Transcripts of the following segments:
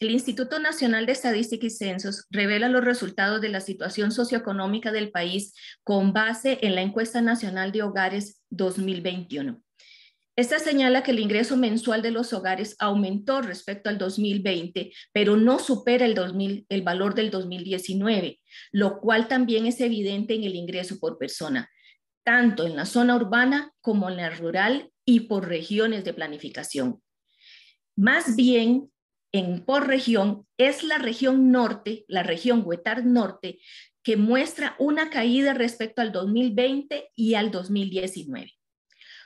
El Instituto Nacional de Estadística y Censos revela los resultados de la situación socioeconómica del país con base en la encuesta nacional de hogares 2021. Esta señala que el ingreso mensual de los hogares aumentó respecto al 2020, pero no supera el, valor del 2019, lo cual también es evidente en el ingreso por persona, tanto en la zona urbana como en la rural y por regiones de planificación. Más bien, en, por región, es la región norte, la región Huetar Norte, que muestra una caída respecto al 2020 y al 2019.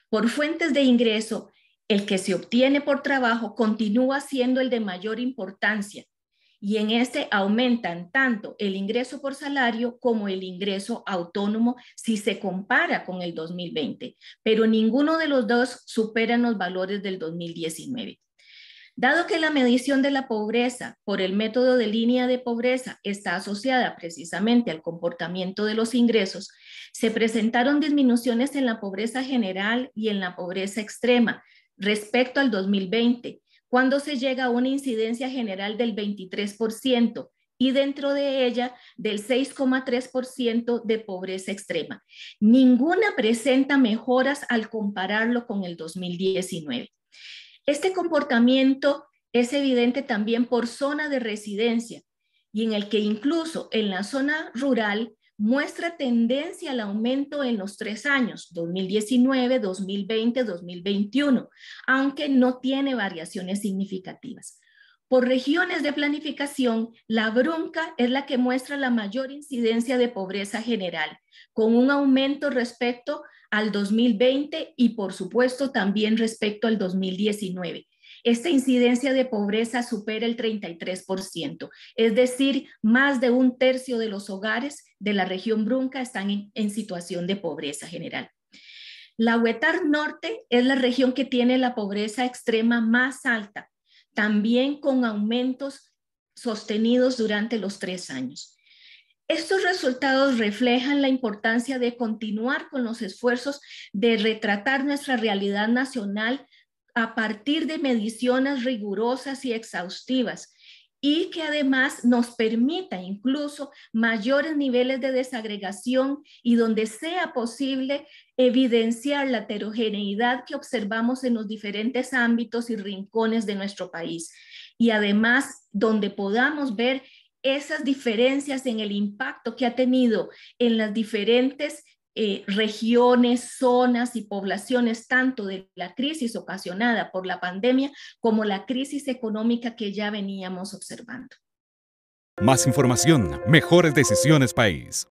Por fuentes de ingreso, el que se obtiene por trabajo continúa siendo el de mayor importancia y en este aumentan tanto el ingreso por salario como el ingreso autónomo si se compara con el 2020, pero ninguno de los dos superan los valores del 2019. Dado que la medición de la pobreza por el método de línea de pobreza está asociada precisamente al comportamiento de los ingresos, se presentaron disminuciones en la pobreza general y en la pobreza extrema respecto al 2020, cuando se llega a una incidencia general del 23% y dentro de ella del 6,3% de pobreza extrema. Ninguna presenta mejoras al compararlo con el 2019. Este comportamiento es evidente también por zona de residencia y en el que incluso en la zona rural muestra tendencia al aumento en los tres años, 2019, 2020, 2021, aunque no tiene variaciones significativas. Por regiones de planificación, la bronca es la que muestra la mayor incidencia de pobreza general, con un aumento respecto al 2020 y por supuesto también respecto al 2019. Esta incidencia de pobreza supera el 33%, es decir, más de un tercio de los hogares de la región brunca están en, en situación de pobreza general. La Huetar Norte es la región que tiene la pobreza extrema más alta, también con aumentos sostenidos durante los tres años. Estos resultados reflejan la importancia de continuar con los esfuerzos de retratar nuestra realidad nacional a partir de mediciones rigurosas y exhaustivas y que además nos permita incluso mayores niveles de desagregación y donde sea posible evidenciar la heterogeneidad que observamos en los diferentes ámbitos y rincones de nuestro país. Y además donde podamos ver esas diferencias en el impacto que ha tenido en las diferentes eh, regiones, zonas y poblaciones, tanto de la crisis ocasionada por la pandemia como la crisis económica que ya veníamos observando. Más información, mejores decisiones país.